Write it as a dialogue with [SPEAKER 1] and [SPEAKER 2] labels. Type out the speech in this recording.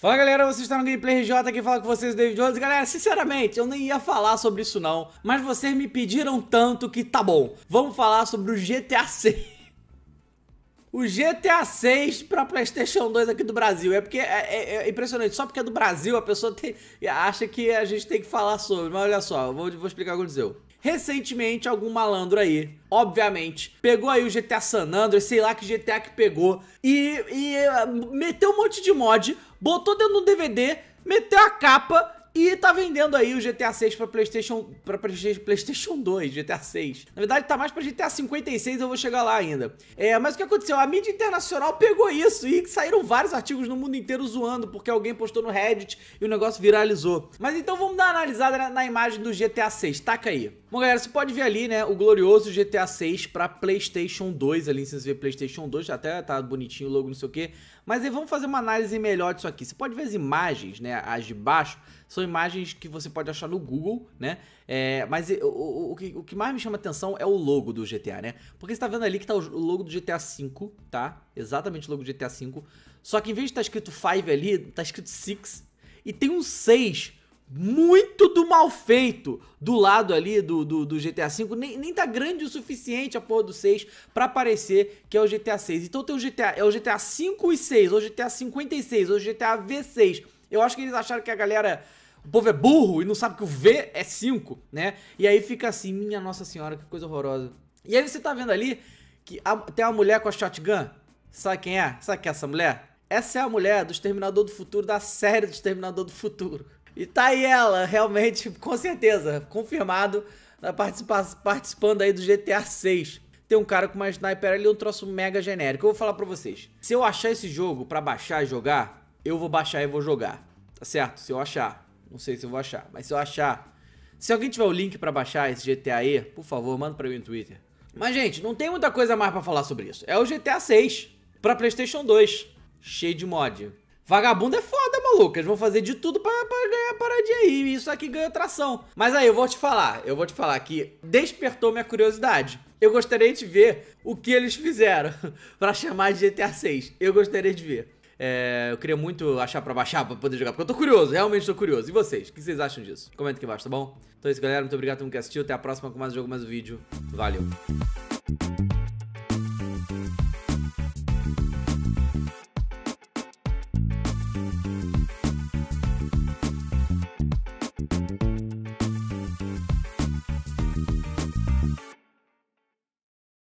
[SPEAKER 1] Fala galera, vocês estão no Gameplay RJ aqui fala com vocês, David Jones. Galera, sinceramente, eu nem ia falar sobre isso não, mas vocês me pediram tanto que tá bom. Vamos falar sobre o GTA 6 o GTA 6 pra PlayStation 2 aqui do Brasil. É porque é, é, é, impressionante, só porque é do Brasil a pessoa tem, acha que a gente tem que falar sobre. Mas olha só, vou, vou explicar o que aconteceu recentemente algum malandro aí, obviamente, pegou aí o GTA San Andreas, sei lá que GTA que pegou, e, e eh, meteu um monte de mod, botou dentro do DVD, meteu a capa e tá vendendo aí o GTA 6 pra PlayStation, pra PlayStation, 2, GTA 6. Na verdade, tá mais pra GTA 56, eu vou chegar lá ainda. É, mas o que aconteceu? A mídia internacional pegou isso e saíram vários artigos no mundo inteiro zoando, porque alguém postou no Reddit e o negócio viralizou. Mas então vamos dar uma analisada na, na imagem do GTA 6, taca aí. Bom, galera, você pode ver ali, né, o glorioso GTA 6 pra PlayStation 2, ali, se você ver PlayStation 2, até tá bonitinho o logo, não sei o quê. Mas aí vamos fazer uma análise melhor disso aqui. Você pode ver as imagens, né, as de baixo, são imagens que você pode achar no Google, né? É, mas é, o, o, o, que, o, que, mais me chama atenção é o logo do GTA, né? Porque você tá vendo ali que tá o logo do GTA V, tá? Exatamente o logo do GTA V. Só que em vez de estar tá escrito 5 ali, tá escrito 6. E tem um 6 muito do mal feito do lado ali do, do, do, GTA V. Nem, nem tá grande o suficiente a porra do 6 pra parecer que é o GTA 6. Então tem o GTA, é o GTA 5 e 6, ou GTA 56, ou GTA V6. Eu acho que eles acharam que a galera o povo é burro e não sabe que o V é 5, né? E aí fica assim, minha nossa senhora, que coisa horrorosa. E aí você tá vendo ali que a, tem uma mulher com a shotgun. Sabe quem é? Sabe quem é essa mulher? Essa é a mulher do Exterminador do Futuro, da série do Exterminador do Futuro. E tá aí ela, realmente, com certeza, confirmado, tá participa participando aí do GTA 6. Tem um cara com uma sniper ali, um troço mega genérico. Eu vou falar pra vocês. Se eu achar esse jogo pra baixar e jogar, eu vou baixar e vou jogar. Tá certo? Se eu achar. Não sei se eu vou achar, mas se eu achar. Se alguém tiver o link para baixar esse GTA E, por favor, manda pra mim no Twitter. Mas, gente, não tem muita coisa mais para falar sobre isso. É o GTA 6 pra PlayStation 2, cheio de mod. Vagabundo é foda, maluco. Eles vão fazer de tudo pra, ganhar a paradinha aí. E isso aqui ganha tração. Mas aí, eu vou te falar. Eu vou te falar que despertou minha curiosidade. Eu gostaria de ver o que eles fizeram pra chamar de GTA 6. Eu gostaria de ver. É, eu queria muito achar pra baixar pra poder jogar, porque eu tô curioso, realmente tô curioso. E vocês, o que vocês acham disso? Comenta aqui embaixo, tá bom? Então é isso, galera. Muito obrigado por que assistiu. Até a próxima com mais um jogo, mais um vídeo. Valeu!